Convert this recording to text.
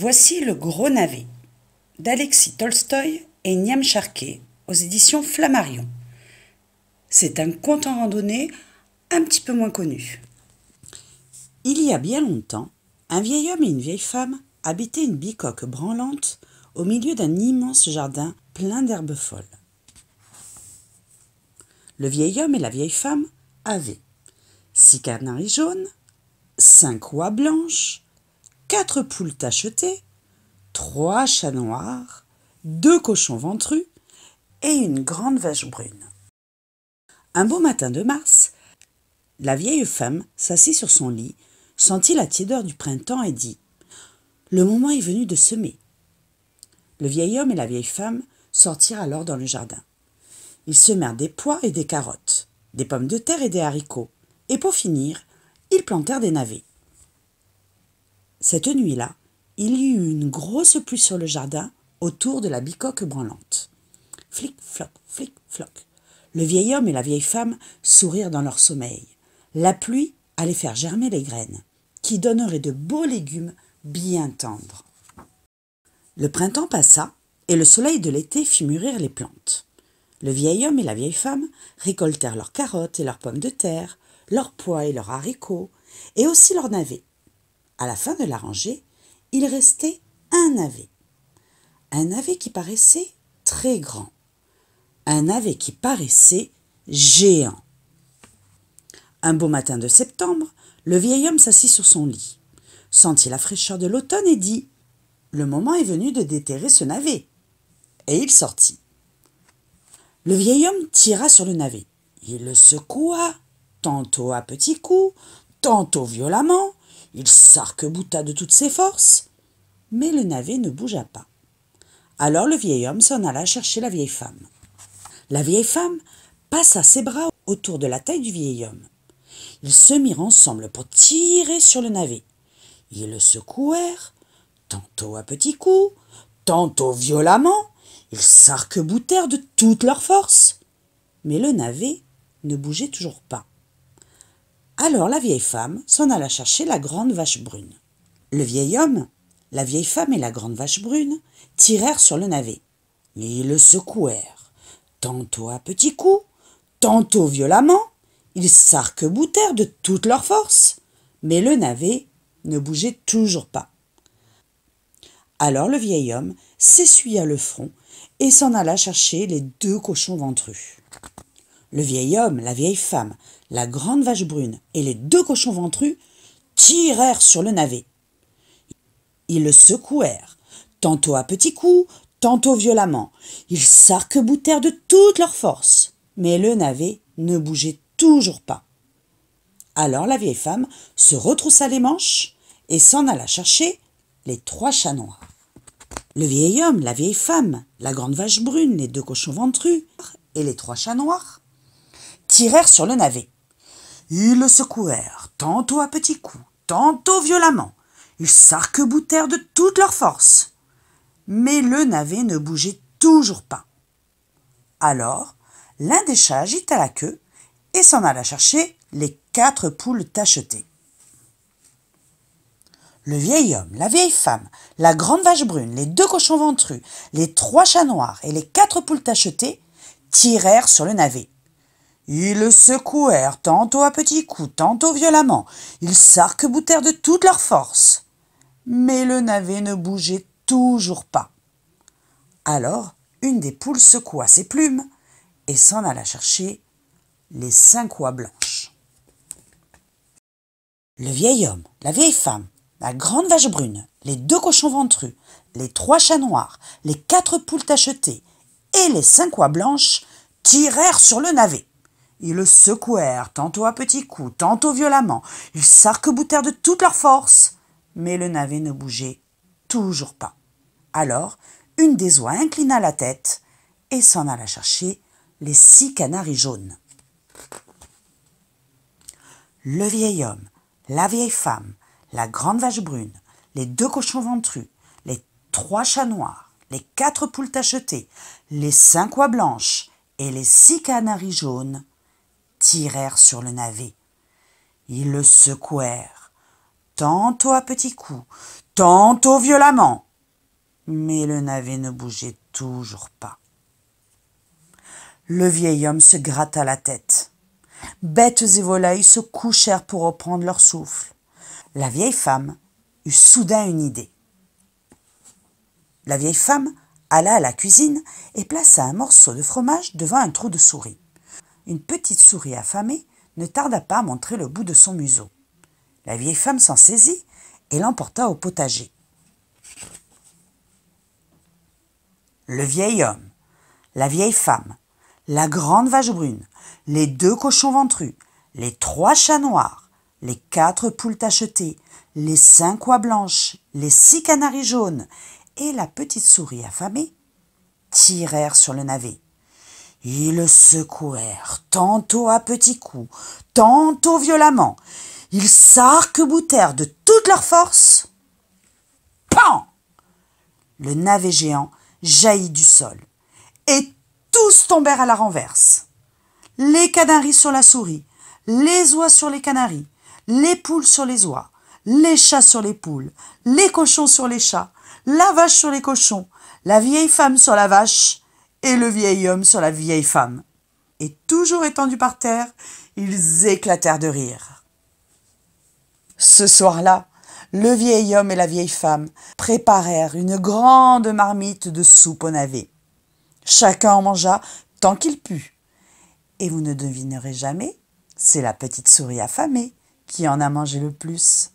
Voici Le Gros Navet d'Alexis Tolstoï et Niam Charquet aux éditions Flammarion. C'est un conte en randonnée un petit peu moins connu. Il y a bien longtemps, un vieil homme et une vieille femme habitaient une bicoque branlante au milieu d'un immense jardin plein d'herbes folles. Le vieil homme et la vieille femme avaient six canaris jaunes, cinq oies blanches, quatre poules tachetées, trois chats noirs, deux cochons ventrus et une grande vache brune. Un beau matin de mars, la vieille femme s'assit sur son lit, sentit la tiédeur du printemps et dit Le moment est venu de semer. Le vieil homme et la vieille femme sortirent alors dans le jardin. Ils semèrent des pois et des carottes, des pommes de terre et des haricots, et pour finir, ils plantèrent des navets. Cette nuit-là, il y eut une grosse pluie sur le jardin autour de la bicoque branlante. Flic-floc, flic-floc. Le vieil homme et la vieille femme sourirent dans leur sommeil. La pluie allait faire germer les graines, qui donneraient de beaux légumes bien tendres. Le printemps passa, et le soleil de l'été fit mûrir les plantes. Le vieil homme et la vieille femme récoltèrent leurs carottes et leurs pommes de terre, leurs pois et leurs haricots, et aussi leurs navets. À la fin de la rangée, il restait un navet, Un navet qui paraissait très grand. Un navet qui paraissait géant. Un beau matin de septembre, le vieil homme s'assit sur son lit, sentit la fraîcheur de l'automne et dit Le moment est venu de déterrer ce navet. Et il sortit. Le vieil homme tira sur le navet. Il le secoua, tantôt à petits coups, tantôt violemment, il s'arquebouta de toutes ses forces, mais le navet ne bougea pas. Alors le vieil homme s'en alla chercher la vieille femme. La vieille femme passa ses bras autour de la taille du vieil homme. Ils se mirent ensemble pour tirer sur le navet. Ils le secouèrent, tantôt à petits coups, tantôt violemment. Ils s’arqueboutèrent de toutes leurs forces. Mais le navet ne bougeait toujours pas. Alors la vieille femme s'en alla chercher la grande vache brune. Le vieil homme, la vieille femme et la grande vache brune tirèrent sur le navet. Ils le secouèrent, tantôt à petits coups, tantôt violemment. Ils sarc de toute leur force, mais le navet ne bougeait toujours pas. Alors le vieil homme s'essuya le front et s'en alla chercher les deux cochons ventrus. Le vieil homme, la vieille femme la grande vache brune et les deux cochons ventrus tirèrent sur le navet. Ils le secouèrent, tantôt à petits coups, tantôt violemment. Ils sarc de toute leur force, mais le navet ne bougeait toujours pas. Alors la vieille femme se retroussa les manches et s'en alla chercher les trois chats noirs. Le vieil homme, la vieille femme, la grande vache brune, les deux cochons ventrus et les trois chats noirs tirèrent sur le navet. Ils le secouèrent, tantôt à petits coups, tantôt violemment. Ils sarc de toute leur force. Mais le navet ne bougeait toujours pas. Alors, l'un des chats agita la queue et s'en alla chercher les quatre poules tachetées. Le vieil homme, la vieille femme, la grande vache brune, les deux cochons ventrus, les trois chats noirs et les quatre poules tachetées tirèrent sur le navet. Ils le secouèrent tantôt à petits coups, tantôt violemment. Ils s'arc-boutèrent de toute leur force. Mais le navet ne bougeait toujours pas. Alors, une des poules secoua ses plumes et s'en alla chercher les cinq oies blanches. Le vieil homme, la vieille femme, la grande vache brune, les deux cochons ventrus, les trois chats noirs, les quatre poules tachetées et les cinq oies blanches tirèrent sur le navet. Ils le secouèrent, tantôt à petits coups, tantôt violemment. Ils s'arc-boutèrent de toute leur force. Mais le navet ne bougeait toujours pas. Alors, une des oies inclina la tête et s'en alla chercher les six canaris jaunes. Le vieil homme, la vieille femme, la grande vache brune, les deux cochons ventrus, les trois chats noirs, les quatre poules tachetées, les cinq oies blanches et les six canaris jaunes tirèrent sur le navet. Ils le secouèrent, tantôt à petits coups, tantôt violemment, mais le navet ne bougeait toujours pas. Le vieil homme se gratta la tête. Bêtes et volailles se couchèrent pour reprendre leur souffle. La vieille femme eut soudain une idée. La vieille femme alla à la cuisine et plaça un morceau de fromage devant un trou de souris une petite souris affamée ne tarda pas à montrer le bout de son museau. La vieille femme s'en saisit et l'emporta au potager. Le vieil homme, la vieille femme, la grande vache brune, les deux cochons ventrus, les trois chats noirs, les quatre poules tachetées, les cinq oies blanches, les six canaris jaunes et la petite souris affamée tirèrent sur le navet. Ils secouèrent, tantôt à petits coups, tantôt violemment. Ils s'arc-boutèrent de toute leur force. Pan Le navet géant jaillit du sol. Et tous tombèrent à la renverse. Les canaris sur la souris, les oies sur les canaris, les poules sur les oies, les chats sur les poules, les cochons sur les chats, la vache sur les cochons, la vieille femme sur la vache, et le vieil homme sur la vieille femme. Et toujours étendus par terre, ils éclatèrent de rire. Ce soir-là, le vieil homme et la vieille femme préparèrent une grande marmite de soupe au navet. Chacun en mangea tant qu'il put. Et vous ne devinerez jamais, c'est la petite souris affamée qui en a mangé le plus.